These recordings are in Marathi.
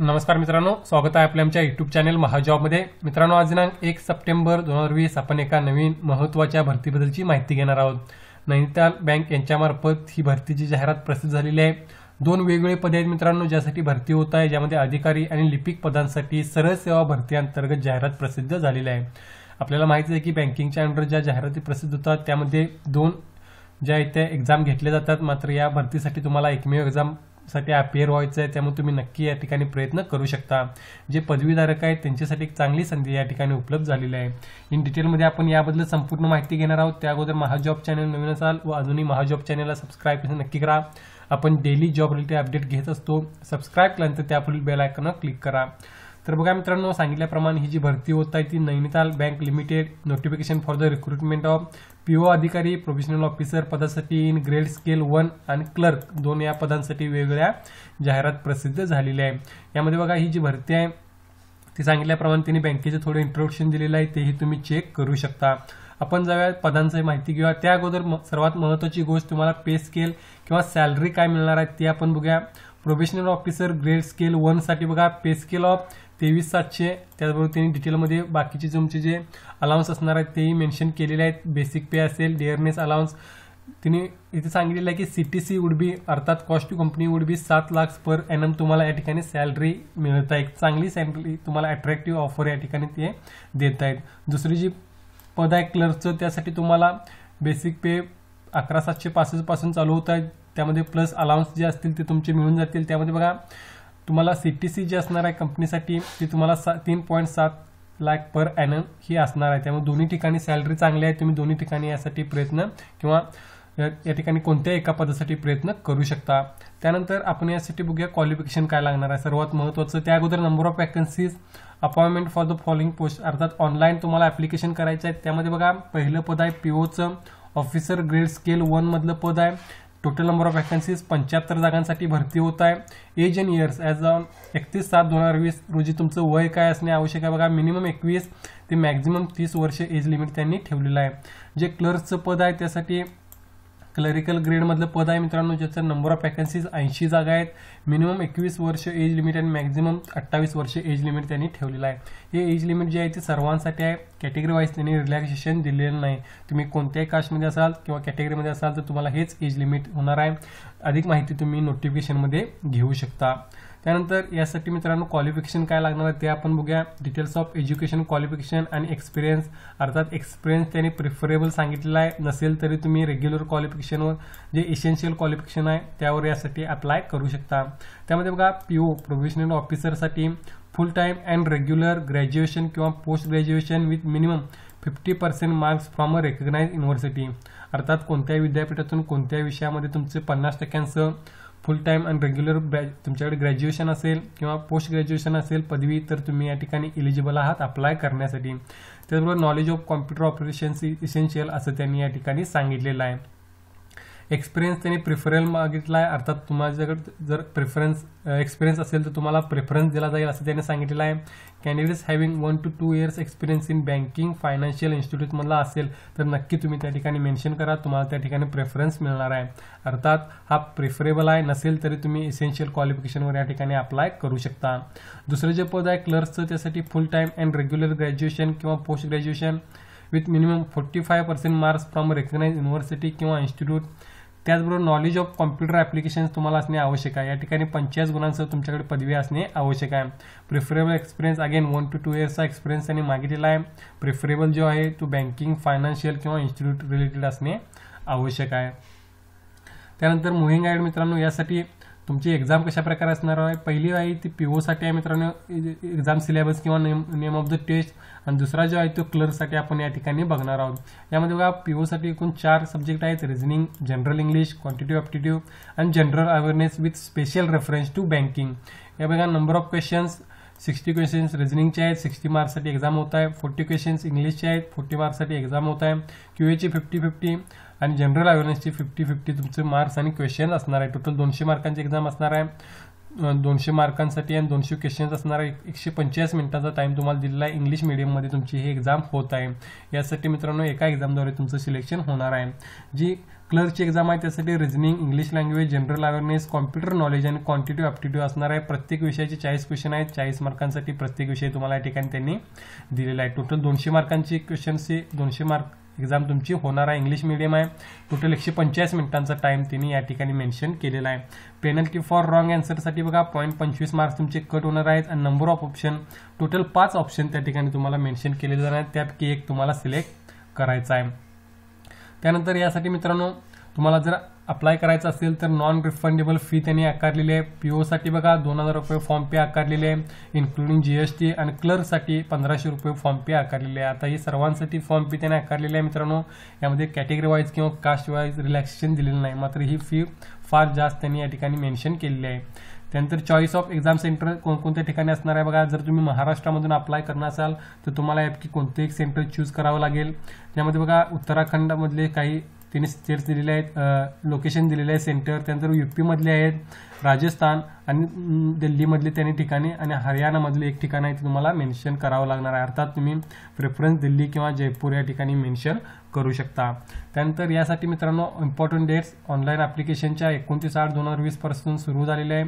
नमस्कार मित्रांनो स्वागत आहे आपल्या आमच्या युट्यूब चॅनल महाजॉबमध्ये मित्रांनो आज दिनांक एक सप्टेंबर दोन हजार वीस आपण एका नवीन महत्त्वाच्या भरतीबद्दलची माहिती घेणार आहोत नैनिताल बँक यांच्यामार्फत ही भरतीची जाहिरात प्रसिद्ध झालेली आहे दोन वेगवेगळे पदे आहेत मित्रांनो ज्यासाठी भरती होत आहे ज्यामध्ये अधिकारी आणि लिपिक पदांसाठी सरळ सेवा भरती अंतर्गत जाहिरात प्रसिद्ध झालेली आहे आपल्याला माहिती आहे की बँकिंगच्या अंडर ज्या जाहिराती प्रसिद्ध होतात त्यामध्ये दोन ज्या इथे एक्झाम घेतल्या जातात मात्र या भरतीसाठी तुम्हाला एकमेव एक्झाम साठी अपेअर व्हायचं आहे त्यामुळे तुम्ही नक्की या ठिकाणी प्रयत्न करू शकता जे पदवीधारक आहेत त्यांच्यासाठी एक चांगली संधी या ठिकाणी उपलब्ध झालेली आहे इन डिटेलमध्ये आपण याबद्दल संपूर्ण माहिती घेणार आहोत त्या अगोदर महाजॉब चॅनल नवीन असाल व अजूनही महाजॉब चॅनलला सबस्क्राईब नक्की करा आपण डेली जॉब रिलेटेड अपडेट घेत असतो सबस्क्राईब केल्यानंतर त्यापुढील बेल आयकॉनवर क्लिक करा तर बघा मित्रांनो सांगितल्याप्रमाणे ही जी भरती होत आहे ती Nainital bank limited notification for the recruitment of P O अधिकारी प्रोफेशनल ऑफिसर पदासाठी इन ग्रेड स्केल वन आणि क्लर्क दोन या पदांसाठी वेगळ्या जाहिरात प्रसिद्ध झालेली आहे यामध्ये बघा ही जी भरती आहे ती सांगितल्याप्रमाणे त्यांनी बँकेचे थोडं इंट्रोडक्शन दिलेलं आहे तेही तुम्ही चेक करू शकता आपण जाऊया पदांची माहिती घेऊया त्या अगोदर सर्वात महत्त्वाची गोष्ट तुम्हाला पे स्केल किंवा सॅलरी काय मिळणार आहे ते आपण बघूया प्रोफेशनल ऑफिसर ग्रेड स्केल वनसाठी बघा पे स्केल ऑफ तेवीस सातशे त्याचबरोबर त्यांनी डिटेलमध्ये बाकीचे तुमचे जे अलाउन्स असणार आहेत तेही मेन्शन केलेले आहेत बेसिक पे असेल डेअरनेस अलाउन्स तिने इथे सांगितलेलं आहे की C T C would be अर्थात कॉस्ट कंपनी वुड बी सात लाख पर एन एम तुम्हाला या ठिकाणी सॅलरी मिळत आहे चांगली सॅलरी तुम्हाला अट्रॅक्टिव्ह ऑफर या ठिकाणी ते देत आहेत दुसरी जी पद आहे क्लर्कचं त्यासाठी तुम्हाला बेसिक पे अकरा सातशे पासष्टपासून चालू होत आहेत त्यामध्ये प्लस अलाउन्स जे असतील ते तुमचे मिळून जातील त्यामध्ये बघा तुम्हाला सी टी सी जे असणार आहे कंपनीसाठी ती तुम्हाला सा तीन पॉईंट सात लाख पर ॲनम ही असणार आहे त्यामुळे दोन्ही ठिकाणी सॅलरी चांगली आहे तुम्ही दोन्ही ठिकाणी यासाठी प्रयत्न किंवा या ठिकाणी कोणत्याही एका पदासाठी प्रयत्न करू शकता त्यानंतर आपण यासाठी बघूया क्वालिफिकेशन काय लागणार आहे सर्वात महत्त्वाचं त्या अगोदर number of vacancies appointment for the following post अर्थात ऑनलाईन तुम्हाला ॲप्लिकेशन करायचं आहे त्यामध्ये बघा पहिलं पद आहे पीओचं ऑफिसर ग्रेड स्केल वनमधलं पद आहे टोटल नंबर ऑफ वॅकन्सीज पंच्याहत्तर जागांसाठी भरती होत आहे age and years as on एकतीस सात दोन हजार वीस रोजी तुमचं वय काय असणे आवश्यक आहे बघा मिनिमम एकवीस ते मॅक्झिमम तीस वर्ष एज लिमिट त्यांनी ठेवलेलं आहे जे क्लर्कचं पद आहे त्यासाठी क्लरिकल ग्रेडमधलं पद आहे मित्रांनो ज्याचं नंबर ऑफ वॅकन्सीज ऐंशी जागा आहेत मिनिमम एकवीस वर्ष एज लिमिट आणि मॅक्झिमम अठ्ठावीस वर्ष एज लिमिट त्यांनी ठेवलेलं आहे हे एज लिमिट जे आहे ते सर्वांसाठी आहे कॅटेगरी वाईज त्यांनी रिलॅक्सेशन दिलेलं नाही तुम्ही कोणत्याही कास्टमध्ये असाल किंवा कॅटेगरीमध्ये असाल तर तुम्हाला हेच एज लिमिट होणार आहे अधिक माहिती तुम्ही नोटिफिकेशनमध्ये घेऊ शकता त्यानंतर यासाठी मित्रांनो क्वालिफिकेशन काय लागणार आहे ते आपण बघूया डिटेल्स ऑफ एज्युकेशन क्वालिफिकेशन आणि एक्सपिरियन्स अर्थात एक्सपिरियन्स त्यांनी प्रिफरेबल सांगितलेलं आहे नसेल तरी तुम्ही रेग्युलर क्वालिफिकेशनवर जे इसेन्शियल क्वालिफिकेशन आहे त्यावर यासाठी अप्लाय करू शकता त्यामध्ये बघा पी ओ प्रोफेशनल ऑफिसरसाठी full time and regular graduation किंवा post graduation with minimum fifty percent marks from a recognise university अर्थात कोणत्याही विद्यापीठातून कोणत्या विषयामध्ये तुमचे पन्नास टक्क्यांचं फुल टाईम आणि रेग्युलर ग्रॅ तुमच्याकडे ग्रॅज्युएशन असेल किंवा पोस्ट ग्रॅज्युएशन असेल पदवी तर तुम्ही या ठिकाणी इलिजिबल आहात अप्लाय करण्यासाठी त्याचबरोबर knowledge of computer operations essential असं त्यांनी या ठिकाणी सांगितलेलं आहे एक्सपिरियन्स त्यांनी प्रिफरल मागितला आहे अर्थात तुमच्याकडे जर प्रेफरन्स एक्सपिरियन्स असेल तर तुम्हाला प्रेफरन्स दिला जाईल असं त्यांनी सांगितलेलं आहे candidates having one two two years experience in banking financial इन्स्टिट्यूटमधला असेल तर नक्की तुम्ही त्या ठिकाणी मेन्शन करा तुम्हाला त्या ठिकाणी प्रेफरन्स मिळणार आहे अर्थात हा प्रिफरेबल आहे नसेल तरी तुम्ही इसेन्शियल क्वालिफिकेशनवर या ठिकाणी अप्लाय करू शकता दुसरं जे पद आहे क्लर्कचं त्यासाठी full time and regular graduation किंवा post graduation with minimum forty five percent marks from recognise university किंवा इन्स्टिट्यूट त्याचबरोबर नॉलेज ऑफ कॉम्प्युटर ॲप्लिकेशन्स तुम्हाला असणे आवश्यक आहे या ठिकाणी पंचेचाळीस गुणांसह तुमच्याकडे पदवी असणे आवश्यक आहे preferable experience again one two two इयर्सचा एक्सपिरियन्स त्यांनी मागितलेला आहे प्रिफरेबल जो आहे तो बँकिंग फायनान्शियल किंवा इन्स्टिट्यूट रिलेटेड असणे आवश्यक आहे त्यानंतर मुव्हिंग गाईड मित्रांनो यासाठी तुमची एक्झाम कशा प्रकारे असणार आहे पहिली आहे ती पी ओसाठी आहे मित्रांनो एक्झाम सिलेबस किंवा name name of the test आणि दुसरा जो आहे तो क्लर्कसाठी आपण या ठिकाणी बघणार आहोत यामध्ये बघा पी ओसाठी एकूण चार सब्जेक्ट आहेत reasoning general English quantitative aptitude आणि general awareness with special reference to banking या बघा number of questions sixty questions रिजनिंगचे आहेत सिक्स्टी मार्क्ससाठी एक्झाम होत आहे फोर्टी क्वेश्चन्स इंग्लिशचे आहेत फोर्टी मार्क्ससाठी एक्झाम होत आहे क्यू एची फिफ्टी फिफ्टी आणि जनरल अवेअरनेसची फिफ्टी फिफ्टी तुमचे मार्क्स आणि क्वेश्चन असणार आहे टोटल दोनशे मार्कांची एक्झाम असणार आहे दोनशे मार्कांसाठी आणि दोनशे क्वेश्चन्स असणार आहे एकशे पंचेचाळीस मिनिटाचा टाईम तुम्हाला दिलेला आहे इंग्लिश मिडियममध्ये तुमची ही एक्झाम होत आहे यासाठी मित्रांनो एका एक्झामद्वारे तुमचं सिलेक्शन होणार आहे जी क्लर्कची एक्झाम आहे त्यासाठी reasoning English language general awareness computer knowledge आणि क्वांटिटिव्ह ऑप्टिट्यू असणार आहे प्रत्येक विषयाचे चाळीस क्वेश्चन आहेत चाळीस मार्कांसाठी प्रत्येक विषय तुम्हाला या ठिकाणी त्यांनी दिलेला आहे टोटल दोनशे मार्कांची क्वेश्चन्स दोनशे मार्क एक्झाम तुमची होणार आहे इंग्लिश मिडियम आहे टोटल एकशे पंचाळीस मिनिटांचा टाइम तिने या ठिकाणी मेन्शन केलेला आहे पेनल्टी फॉर रॉंग अँसरसाठी बघा पॉईंट पंचवीस मार्क्स तुमचे कट होणार आहेत आणि नंबर ऑफ ऑप्शन टोटल पाच ऑप्शन त्या ठिकाणी तुम्हाला मेन्शन केले जाणार आहेत त्यापैकी एक तुम्हाला सिलेक्ट करायचा आहे त्यानंतर यासाठी मित्रांनो तुम्हाला जर अप्लाय करायचं असेल तर नॉन रिफंडेबल फी त्यांनी आकारलेली आहे पी ओसाठी बघा दोन हजार रुपये फॉर्म पे आकारलेले आहे इन्क्लुडिंग जी एस टी आणि क्लर्कसाठी पंधराशे रुपये फॉर्म पे आकारलेले आहे आता ही सर्वांसाठी फॉर्म पे त्यांनी आकारलेले आहे मित्रांनो यामध्ये कॅटेगरी वाईज किंवा कास्ट वाईज रिलॅक्सेशन दिलेलं नाही मात्र ही फी फार जास्त त्यांनी या ठिकाणी मेन्शन केलेली आहे त्यानंतर चॉईस ऑफ एक्झाम सेंटर कोणकोणत्या ठिकाणी असणार आहे बघा जर तुम्ही महाराष्ट्रामधून अप्लाय करणार असाल तर तुम्हाला यापैकी कोणते एक सेंटर चूज करावं लागेल त्यामध्ये बघा उत्तराखंडमधले काही त्यांनी स्टेट्स दिलेले आहेत लोकेशन दिलेले आहे सेंटर त्यानंतर यू पीमधले आहेत राजस्थान आणि दिल्लीमधले त्यांनी ठिकाणी आणि हरियाणामधले एक ठिकाण आहे ते तुम्हाला मेन्शन करावं लागणार आहे अर्थात तुम्ही प्रेफरन्स दिल्ली किंवा जयपूर या ठिकाणी मेन्शन करू शकता त्यानंतर यासाठी मित्रांनो इम्पॉर्टंट डेट्स ऑनलाईन ॲप्लिकेशनच्या एकोणतीस आठ दोन हजार वीसपासून सुरू झालेले आहे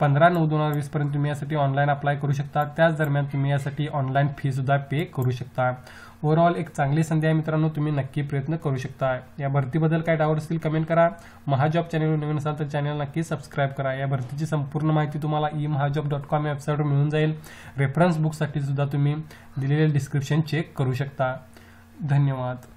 पंधरा नऊ दोन हजार वीसपर्यंत तुम्ही यासाठी ऑनलाईन अप्लाय करू शकता त्याच दरम्यान तुम्ही यासाठी ऑनलाईन फीसुद्धा पे करू शकता ओव्हरऑल एक चांगली संधी आहे मित्रांनो तुम्ही नक्की प्रयत्न करू शकता या भरतीबद्दल काय डाउट असतील कमेंट करा महाजॉब चॅनलवर नवीन असाल तर चॅनल नक्की सबस्क्राईब करा या भरतीची संपूर्ण माहिती तुम्हाला ई महाजॉब डॉट कॉम वेबसाईटवर मिळून जाईल रेफरन्स बुकसाठी सुद्धा तुम्ही दिलेले डिस्क्रिप्शन चेक करू शकता धन्यवाद